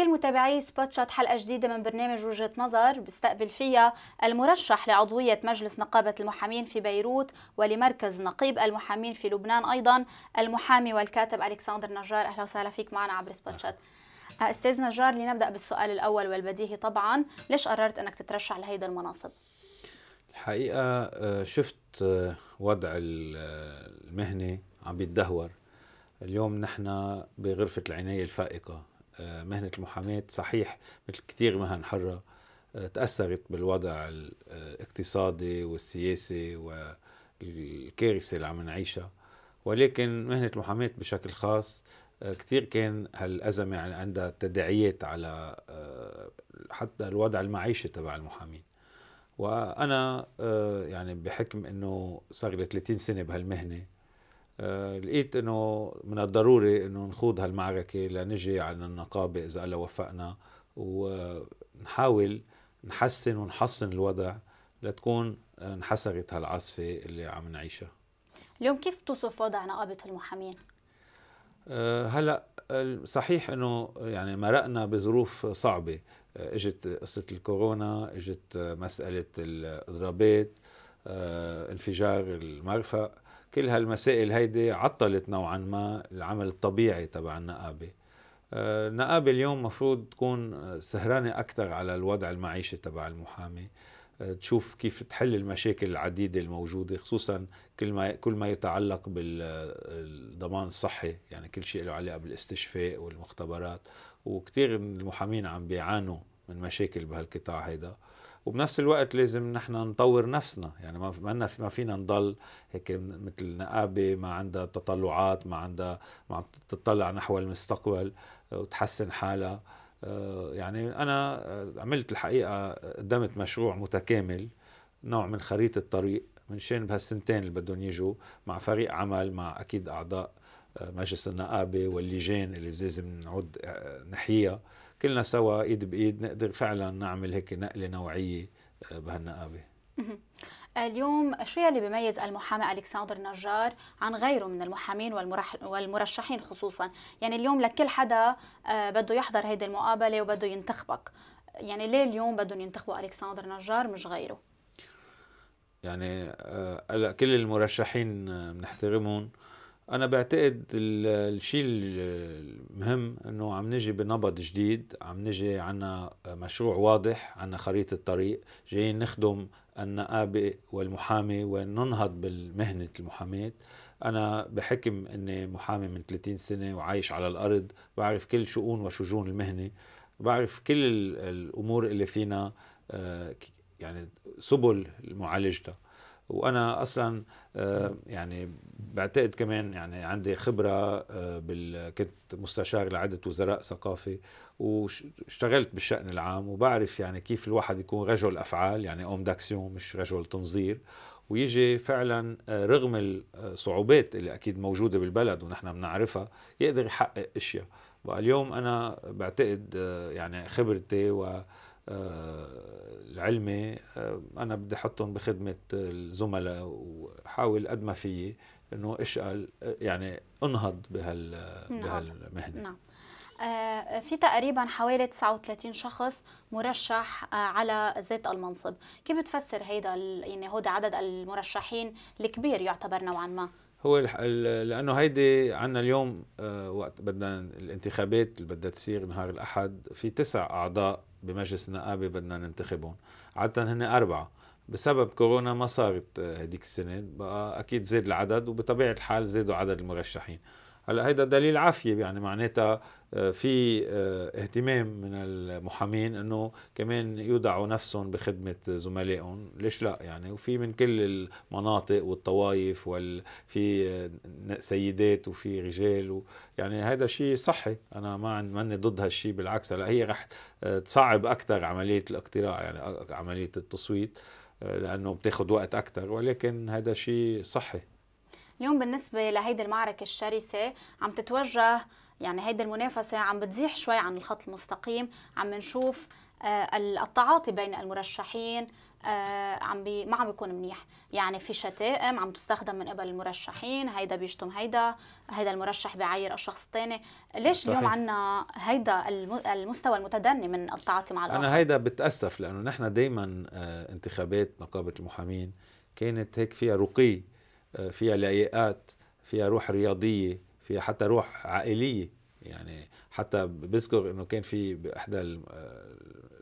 لكل متابعي سبوت حلقة جديدة من برنامج وجهة نظر بستقبل فيها المرشح لعضوية مجلس نقابة المحامين في بيروت ولمركز نقيب المحامين في لبنان أيضا المحامي والكاتب ألكسندر نجار أهلا وسهلا فيك معنا عبر سبوت أه، أستاذ نجار لنبدأ بالسؤال الأول والبديهي طبعا ليش قررت أنك تترشح لهيدا المناصب؟ الحقيقة أه، شفت أه، وضع المهنة عم بيتدهور اليوم نحن بغرفة العناية الفائقة آه، مهنة المحاماة صحيح مثل كتير مهن حرة آه، تأثرت بالوضع الاقتصادي والسياسي والكارثة اللي عم نعيشها ولكن مهنة المحاماة بشكل خاص آه، كتير كان هالأزمة يعني عندها تداعيات على حتى الوضع المعيشي تبع المحامين وأنا يعني بحكم أنه صار لي 30 سنة بهالمهنة آه، لقيت انه من الضروري انه نخوض هالمعركه لنجي على النقابه اذا الله وفقنا ونحاول نحسن ونحصن الوضع لتكون آه، انحسرت هالعاصفه اللي عم نعيشها. اليوم كيف توصف وضع نقابه المحامين؟ آه، هلا صحيح انه يعني مرقنا بظروف صعبه اجت قصه الكورونا اجت مساله الاضرابات انفجار المرفأ كل هالمسائل هيدي عطلت نوعا ما العمل الطبيعي تبع النقابه آه، النقابه اليوم مفروض تكون سهرانه اكثر على الوضع المعيشي تبع المحامي آه، تشوف كيف تحل المشاكل العديده الموجوده خصوصا كل ما كل ما يتعلق بالضمان الصحي يعني كل شيء له علاقه بالاستشفاء والمختبرات وكثير من المحامين عم بيعانوا من مشاكل بهالقطاع هيدا وبنفس الوقت لازم نحن نطور نفسنا يعني ما ما فينا نضل هيك مثل نقابه ما عندها تطلعات ما عندها ما عم تطلع نحو المستقبل آه، وتحسن حالها آه، يعني انا آه، عملت الحقيقه قدمت مشروع متكامل نوع من خريطه الطريق من شان بهالسنتين اللي بدهم يجوا مع فريق عمل مع اكيد اعضاء مجلس النقابه واللجان اللي لازم نعود نحيها كلنا سوا ايد بايد نقدر فعلا نعمل هيك نقله نوعيه آه، بهالنقابه اليوم شو يلي بيميز المحامي الكسندر نجار عن غيره من المحامين والمرشحين خصوصا يعني اليوم لكل حدا آه، بده يحضر هيدي المقابله وبده ينتخبك يعني ليه اليوم بدهم ينتخبوا الكسندر نجار مش غيره يعني آه، كل المرشحين بنحترمهم انا بعتقد الشيء المهم انه عم نجي بنبض جديد عم نجي عنا مشروع واضح عنا خريطه طريق جايين نخدم النقابه والمحامي وننهض بالمهنه المحاماه انا بحكم اني محامي من 30 سنه وعايش على الارض بعرف كل شؤون وشجون المهنه بعرف كل الامور اللي فينا آه، يعني سبل معالجتها وانا اصلا آه، يعني بعتقد كمان يعني عندي خبره آه، بال كنت مستشار لعده وزراء ثقافه واشتغلت بالشان العام وبعرف يعني كيف الواحد يكون رجل افعال يعني اوم داكسيون مش رجل تنظير ويجي فعلا آه، رغم الصعوبات اللي اكيد موجوده بالبلد ونحن بنعرفها يقدر يحقق اشياء بقى اليوم انا بعتقد يعني خبرتي و آه، العلمي آه، انا بدي احطهم بخدمه الزملاء وحاول قد ما فيي انه اشقل يعني انهض بهال نعم. بهالمهنه نعم. آه، في تقريبا حوالي 39 شخص مرشح على ذات المنصب كيف بتفسر هيدا يعني هودا عدد المرشحين الكبير يعتبر نوعا ما هو لانه هيدي عنا اليوم وقت بدنا الانتخابات اللي بدها تصير نهار الاحد في تسع اعضاء بمجلس النقابه بدنا ننتخبهم عاده هن اربعه بسبب كورونا ما صارت آه، هديك السنه بقى اكيد زاد العدد وبطبيعه الحال زادوا عدد المرشحين هلا هيدا دليل عافيه يعني معناتها آه، في آه، اهتمام من المحامين انه كمان يودعوا نفسهم بخدمه زملائهم ليش لا يعني وفي من كل المناطق والطوائف وفي آه، سيدات وفي رجال و يعني هذا شيء صحي انا ما ماني ضد هالشيء بالعكس هلا هي رح تصعب اكثر عمليه الاقتراع يعني عمليه التصويت لانه بتاخذ وقت اكثر ولكن هذا شيء صحي اليوم بالنسبة لهيدي المعركة الشرسة عم تتوجه يعني هيدي المنافسة عم بتزيح شوي عن الخط المستقيم عم نشوف آه، التعاطي بين المرشحين آه، عم بي ما عم بيكون منيح يعني في شتائم عم تستخدم من قبل المرشحين هيدا بيشتم هيدا هيدا المرشح بيعير الشخص الثاني ليش صحيح. اليوم عنا هيدا المستوى المتدني من التعاطي مع الآخر أنا هيدا بتأسف لأنه نحن دايما آه، انتخابات نقابة المحامين كانت هيك فيها رقي آه، فيها لياقات فيها روح رياضيه فيها حتى روح عائليه يعني حتى بذكر انه كان في باحدى آه،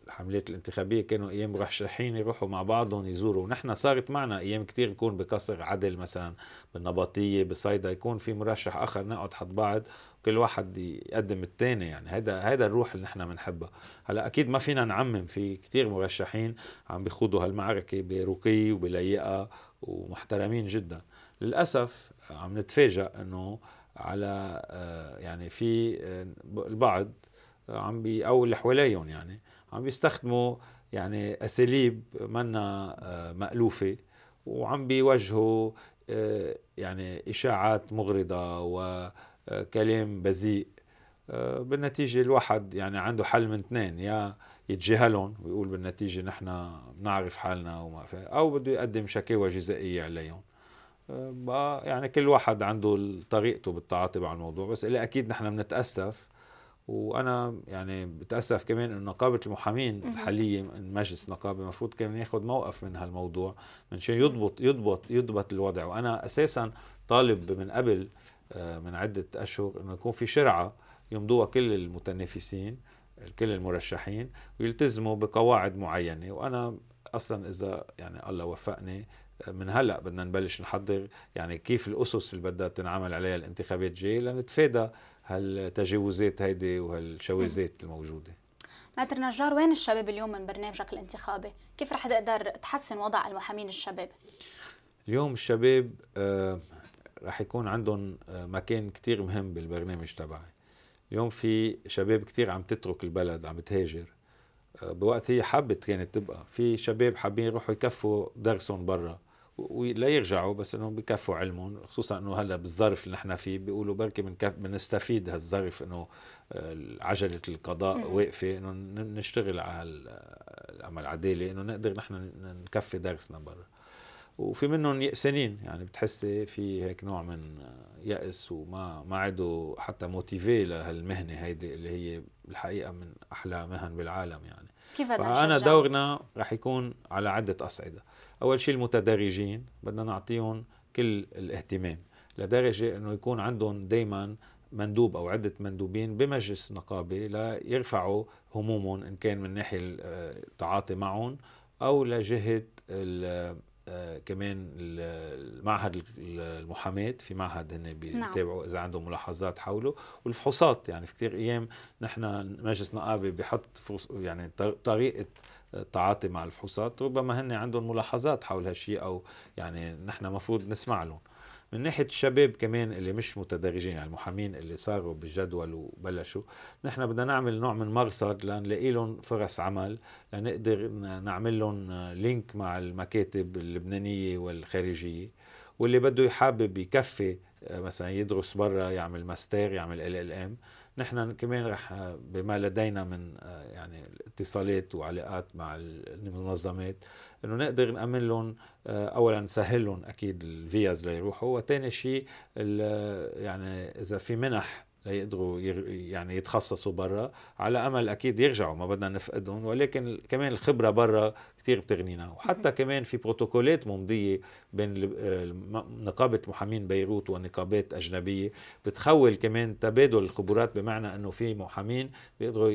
الحملات الانتخابيه كانوا ايام مرشحين يروحوا مع بعضهم يزوروا ونحن صارت معنا ايام كثير نكون بقصر عدل مثلا بالنبطيه بصيدا يكون في مرشح اخر نقعد حد بعض كل واحد يقدم الثاني يعني هذا هذا الروح اللي نحن بنحبها هلا اكيد ما فينا نعمم في كثير مرشحين عم بيخوضوا هالمعركه برقي وبلياقه ومحترمين جدا للأسف عم نتفاجئ أنه على آه، يعني في آه، البعض عم بي أو اللي حواليهم يعني عم بيستخدموا يعني أساليب منا آه، مألوفة وعم بيوجهوا يعني إشاعات مغرضة وكلام بذيء بالنتيجة الواحد يعني عنده حل من اثنين يا يتجاهلهم ويقول بالنتيجة نحن بنعرف حالنا وما أو بده يقدم شكاوى جزائية عليهم يعني كل واحد عنده طريقته بالتعاطي مع الموضوع بس اللي اكيد نحن بنتاسف وانا يعني بتاسف كمان انه نقابه المحامين الحاليه مجلس نقابه المفروض كان ياخذ موقف من هالموضوع من شان يضبط يضبط يضبط الوضع وانا اساسا طالب من قبل آه، من عده اشهر انه يكون في شرعه يمضوها كل المتنافسين كل المرشحين ويلتزموا بقواعد معينه وانا اصلا اذا يعني الله وفقني من هلا بدنا نبلش نحضر يعني كيف الاسس اللي بدها تنعمل عليها الانتخابات الجايه لنتفادى هالتجاوزات هيدي وهالشوازات الموجوده ماتر نجار وين الشباب اليوم من برنامجك الانتخابي؟ كيف رح تقدر تحسن وضع المحامين الشباب؟ اليوم الشباب آه، رح يكون عندهم آه، مكان كتير مهم بالبرنامج تبعي اليوم في شباب كتير عم تترك البلد عم تهاجر آه، بوقت هي حابة كانت تبقى في شباب حابين يروحوا يكفوا درسهم برا ولا يرجعوا بس انهم بكفوا علمهم خصوصا انه هلا بالظرف اللي نحن فيه بيقولوا بركي بنكف بنستفيد هالظرف انه آه، عجله القضاء واقفه انه نشتغل على العمل عداله انه نقدر نحن نكفي درسنا برا وفي منهم يأسانين يعني بتحسي في هيك نوع من آه، يأس وما ما عادوا حتى موتيفي لهالمهنه هيدي اللي هي الحقيقه من احلى مهن بالعالم يعني كيف بدنا أنا دورنا رح يكون على عدة أصعدة أول شيء المتدرجين بدنا نعطيهم كل الاهتمام لدرجة أنه يكون عندهم دايماً مندوب او عده مندوبين بمجلس نقابه ليرفعوا همومهم ان كان من ناحيه آه، التعاطي معهم او لجهه آه، كمان المعهد المحاماة في معهد هن نعم. بيتابعوا نعم. اذا عندهم ملاحظات حوله والفحوصات يعني في كثير ايام نحن مجلس نقابه بحط يعني طريقه التعاطي مع الفحوصات ربما هن عندهم ملاحظات حول هالشيء او يعني نحن مفروض نسمع لهم من ناحيه الشباب كمان اللي مش متدرجين يعني المحامين اللي صاروا بالجدول وبلشوا نحن بدنا نعمل نوع من مرصد لنلاقي لهم فرص عمل لنقدر نعمل لهم لينك مع المكاتب اللبنانيه والخارجيه واللي بده يحابب يكفي مثلا يدرس برا يعمل ماستير يعمل ال ال ام نحن كمان رح بما لدينا من آه، يعني اتصالات وعلاقات مع المنظمات انه نقدر نامن لهم آه، اولا نسهل لهم اكيد الفيز ليروحوا وثاني شيء يعني اذا في منح ليقدروا يعني يتخصصوا برا على امل اكيد يرجعوا ما بدنا نفقدهم ولكن كمان الخبره برا كثير بتغنينا وحتى كمان في بروتوكولات ممضيه بين نقابه محامين بيروت ونقابات اجنبيه بتخول كمان تبادل الخبرات بمعنى انه في محامين بيقدروا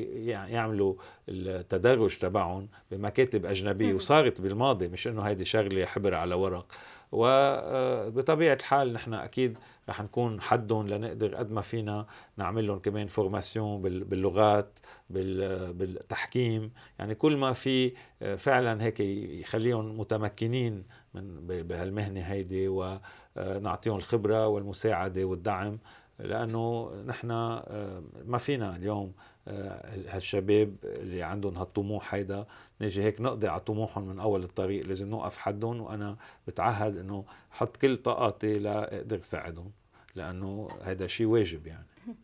يعملوا التدرج تبعهم بمكاتب اجنبيه وصارت بالماضي مش انه هيدي شغله حبر على ورق وبطبيعه الحال نحن اكيد رح نكون حدهم لنقدر قد ما فينا نعمل لهم كمان فورماسيون باللغات بالتحكيم يعني كل ما في آه، فعلا هيك يخليهم متمكنين من بهالمهنه هيدي ونعطيهم آه، الخبره والمساعده والدعم لانه نحن آه، ما فينا اليوم آه، هالشباب اللي عندهم هالطموح هيدا نجي هيك نقضي على طموحهم من اول الطريق لازم نوقف حدهم وانا بتعهد انه حط كل طاقاتي لاقدر ساعدهم لانه هذا شيء واجب يعني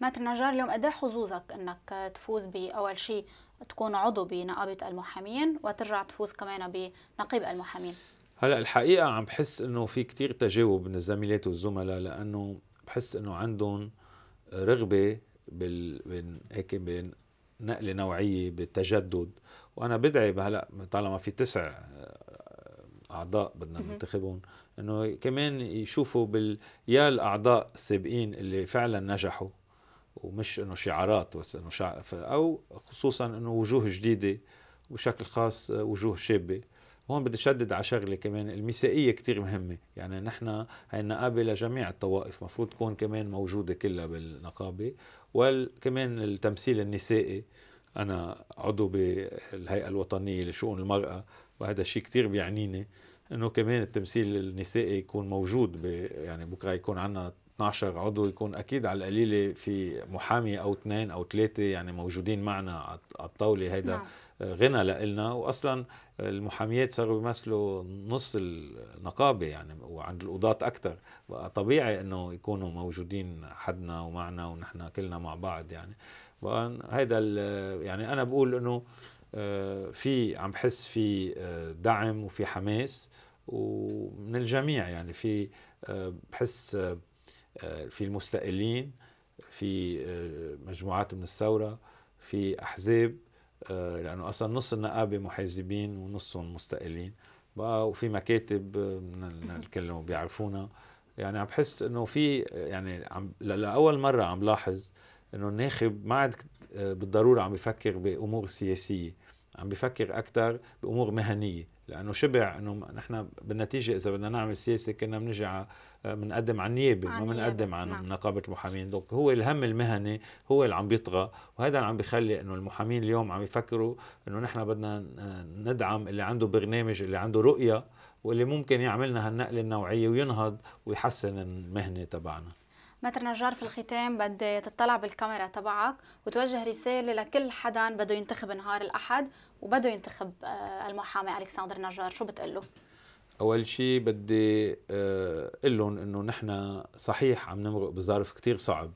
ماتر نجار اليوم قد إيه حظوظك انك تفوز باول شيء تكون عضو بنقابه المحامين وترجع تفوز كمان بنقيب المحامين هلا الحقيقه عم بحس انه في كتير تجاوب من الزميلات والزملاء لانه بحس انه عندهم رغبه بال هيك نقله نوعيه بالتجدد وانا بدعي هلا طالما في تسع آه، اعضاء بدنا ننتخبهم انه كمان يشوفوا بال يا الاعضاء السابقين اللي فعلا نجحوا ومش انه شعارات بس انه شع... او خصوصا انه وجوه جديده وبشكل خاص آه، وجوه شابه هون بدي شدد على شغله كمان المسائيه كثير مهمه يعني نحن هي النقابه لجميع الطوائف مفروض تكون كمان موجوده كلها بالنقابه وكمان التمثيل النسائي انا عضو بالهيئه الوطنيه لشؤون المراه وهذا شيء كثير بيعنيني انه كمان التمثيل النسائي يكون موجود ب يعني بكره يكون عندنا 12 عضو يكون اكيد على القليله في محامي او اثنين او ثلاثه يعني موجودين معنا على الطاوله هذا نعم. غنى لنا واصلا المحاميات صاروا يمثلوا نص النقابه يعني وعند القضاة اكثر بقى طبيعي انه يكونوا موجودين حدنا ومعنا ونحن كلنا مع بعض يعني بقى هيدا يعني انا بقول انه آه، في عم بحس في آه، دعم وفي حماس ومن الجميع يعني في آه، بحس في المستقلين في مجموعات من الثوره في احزاب آه، لانه اصلا نص النقابه محازبين ونصهم مستقلين بقى وفي مكاتب من آه، الكل بيعرفونا يعني عم بحس انه في يعني عم لاول مره عم لاحظ انه الناخب ما عاد آه، بالضروره عم بفكر بامور سياسيه عم بفكر اكثر بامور مهنيه لانه شبع انه نحن بالنتيجه اذا بدنا نعمل سياسه كنا بنجي بنقدم على النيابه ما بنقدم عن نعم. نقابه المحامين دوك هو الهم المهني هو اللي عم بيطغى وهذا اللي عم بيخلي انه المحامين اليوم عم يفكروا انه نحن بدنا ندعم اللي عنده برنامج اللي عنده رؤيه واللي ممكن يعملنا هالنقله النوعيه وينهض ويحسن المهنه تبعنا متر نجار في الختام بدي تطلع بالكاميرا تبعك وتوجه رسالة لكل حدا بده ينتخب نهار الأحد وبده ينتخب آه، المحامي ألكسندر نجار شو بتقله؟ أول شيء بدي آه، أقول لهم إنه نحن صحيح عم نمرق بظرف كتير صعب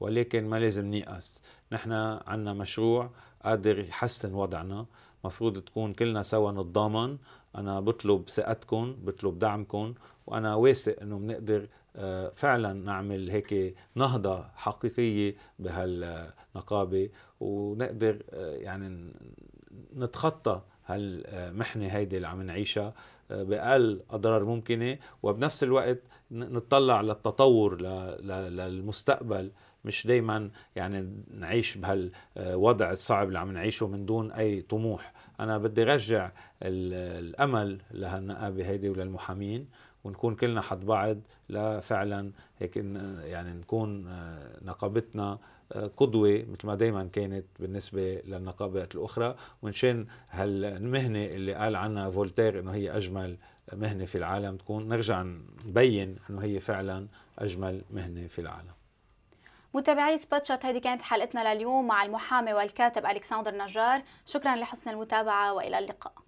ولكن ما لازم نيأس نحن عنا مشروع قادر يحسن وضعنا مفروض تكون كلنا سوا نتضامن أنا بطلب ثقتكم بطلب دعمكم وأنا واثق إنه بنقدر آه، فعلا نعمل هيك نهضة حقيقية بهالنقابة ونقدر آه، يعني نتخطى هالمحنة هيدي اللي عم نعيشها آه، بأقل أضرار ممكنة وبنفس الوقت نتطلع للتطور للمستقبل مش دايما يعني نعيش بهالوضع الصعب اللي عم نعيشه من دون اي طموح انا بدي رجع الامل لهالنقابه هيدي وللمحامين ونكون كلنا حد بعض لفعلا هيك يعني نكون آه، نقابتنا آه، قدوة مثل ما دايما كانت بالنسبة للنقابات الأخرى ونشان هالمهنة اللي قال عنها فولتير أنه هي أجمل مهنة في العالم تكون نرجع نبين أنه هي فعلا أجمل مهنة في العالم متابعي سبوتشات هذه كانت حلقتنا لليوم مع المحامي والكاتب ألكسندر نجار شكرا لحسن المتابعة وإلى اللقاء